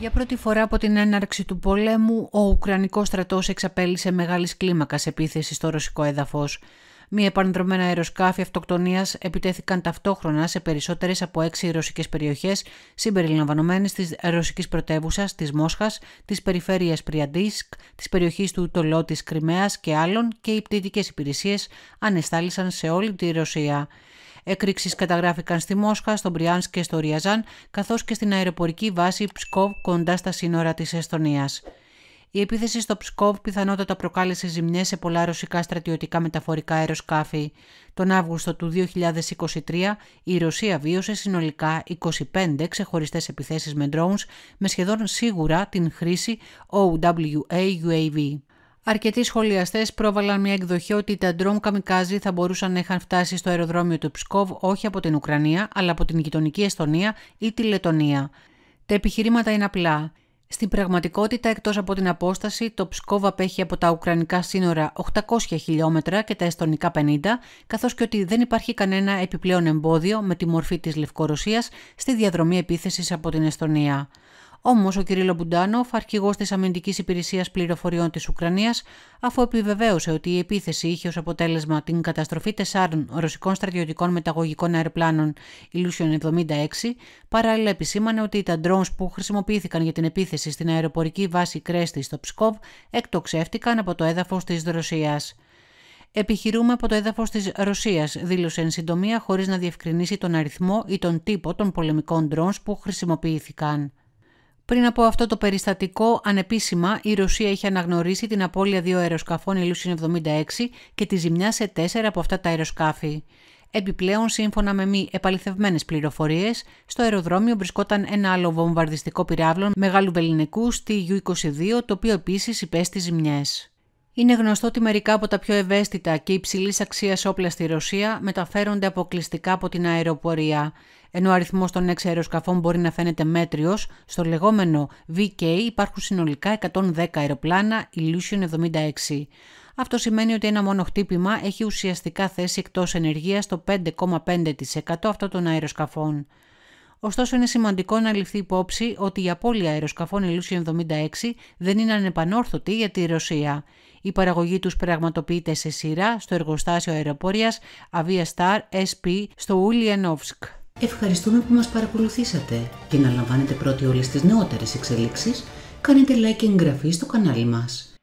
Για πρώτη φορά από την έναρξη του πολέμου, ο Ουκρανικός στρατός εξαπέλυσε μεγάλης κλίμακας επίθεσης στο ρωσικό έδαφος. Μία επανδρομένα αεροσκάφη αυτοκτονίας επιτέθηκαν ταυτόχρονα σε περισσότερες από έξι ρωσικές περιοχές, συμπεριλαμβανομένες της ρωσικής πρωτεύουσα, της Μόσχας, της περιφέρειας Πριαντίσκ, της περιοχής του Τολό της Κρυμαίας και άλλων, και οι πτυτικές υπηρεσίες ανεστάλησαν σε όλη τη Ρωσία. Έκρηξει καταγράφηκαν στη Μόσχα, στον Πριάνσκ και στο Ριαζάν, καθώς και στην αεροπορική βάση Ψκόβ κοντά στα σύνορα της Εστονίας. Η επίθεση στο Ψκόβ πιθανότατα προκάλεσε ζημιές σε πολλά ρωσικά στρατιωτικά μεταφορικά αεροσκάφη. Τον Αύγουστο του 2023 η Ρωσία βίωσε συνολικά 25 ξεχωριστές επιθέσεις με drones με σχεδόν σίγουρα την χρήση OWA UAV. Αρκετοί σχολιαστές πρόβαλαν μια εκδοχή ότι τα ντρόμ καμικάζι θα μπορούσαν να είχαν φτάσει στο αεροδρόμιο του Ψκόβ όχι από την Ουκρανία, αλλά από την γειτονική Εστονία ή τη Λετωνία. Τα επιχειρήματα είναι απλά. Στην πραγματικότητα, εκτός από την απόσταση, το Ψκόβ απέχει από τα Ουκρανικά σύνορα 800 χιλιόμετρα και τα Εστονικά 50, καθώς και ότι δεν υπάρχει κανένα επιπλέον εμπόδιο με τη μορφή της Λευκορωσίας στη διαδρομή επίθεσης από την Εστονία. Όμως ο Κυρίλο Μπουντάνοφ, αρχηγός της Αμυντικής Υπηρεσίας Πληροφοριών της Ουκρανίας, αφού επιβεβαίωσε ότι η επίθεση είχε ως αποτέλεσμα την καταστροφή τεσσάρων ρωσικών στρατιωτικών μεταγωγικών αεροπλάνων Illusion 76, παράλληλα επισήμανε ότι τα ντρόνς που χρησιμοποιήθηκαν για την επίθεση στην αεροπορική βάση Κρέστη στο Ψκόβ εκτοξεύτηκαν από το έδαφος της Ρωσίας. Επιχειρούμε από το έδαφος της Ρωσίας, δήλωσε εν συντομία χωρίς να διευκρινίσει τον αριθμό ή τον τύπο των πολεμικών ντρόνς που χρησιμοποιήθηκαν. Πριν από αυτό το περιστατικό, ανεπίσημα, η Ρωσία είχε αναγνωρίσει την απώλεια δύο αεροσκαφών αεροσκεφῶν 76 και τη ζημιά σε τέσσερα από αυτά τα αεροσκάφη. Επιπλέον, σύμφωνα με μη επαληθευμένες πληροφορίες, στο αεροδρόμιο βρισκόταν ένα άλλο βομβαρδιστικό πυράβλων μεγάλου βεληνικού στη U-22, το οποίο επίσης υπέστη ζημιές. Είναι γνωστό ότι μερικά από τα πιο ευαίσθητα και υψηλής αξίας όπλα στη Ρωσία μεταφέρονται αποκλειστικά από την αεροπορία, ενώ ο αριθμός των έξι αεροσκαφών μπορεί να φαίνεται μέτριος, στο λεγόμενο VK υπάρχουν συνολικά 110 αεροπλάνα Illusion 76. Αυτό σημαίνει ότι ένα μόνο χτύπημα έχει ουσιαστικά θέση εκτός ενεργείας το 5,5% αυτών των αεροσκαφών. Ωστόσο, είναι σημαντικό να ληφθεί υπόψη ότι η απώλεια αεροσκαφών Illusion 76 δεν είναι ανεπανόρθωτη για τη Ρωσία. Η παραγωγή τους πραγματοποιείται σε σειρά στο εργοστάσιο αεροπορίας Aviastar SP στο Ulyanovsk. Ευχαριστούμε που μας παρακολουθήσατε και να λαμβάνετε πρώτοι όλες τις νεότερες εξελίξεις. Κάνετε like και εγγραφή στο κανάλι μας.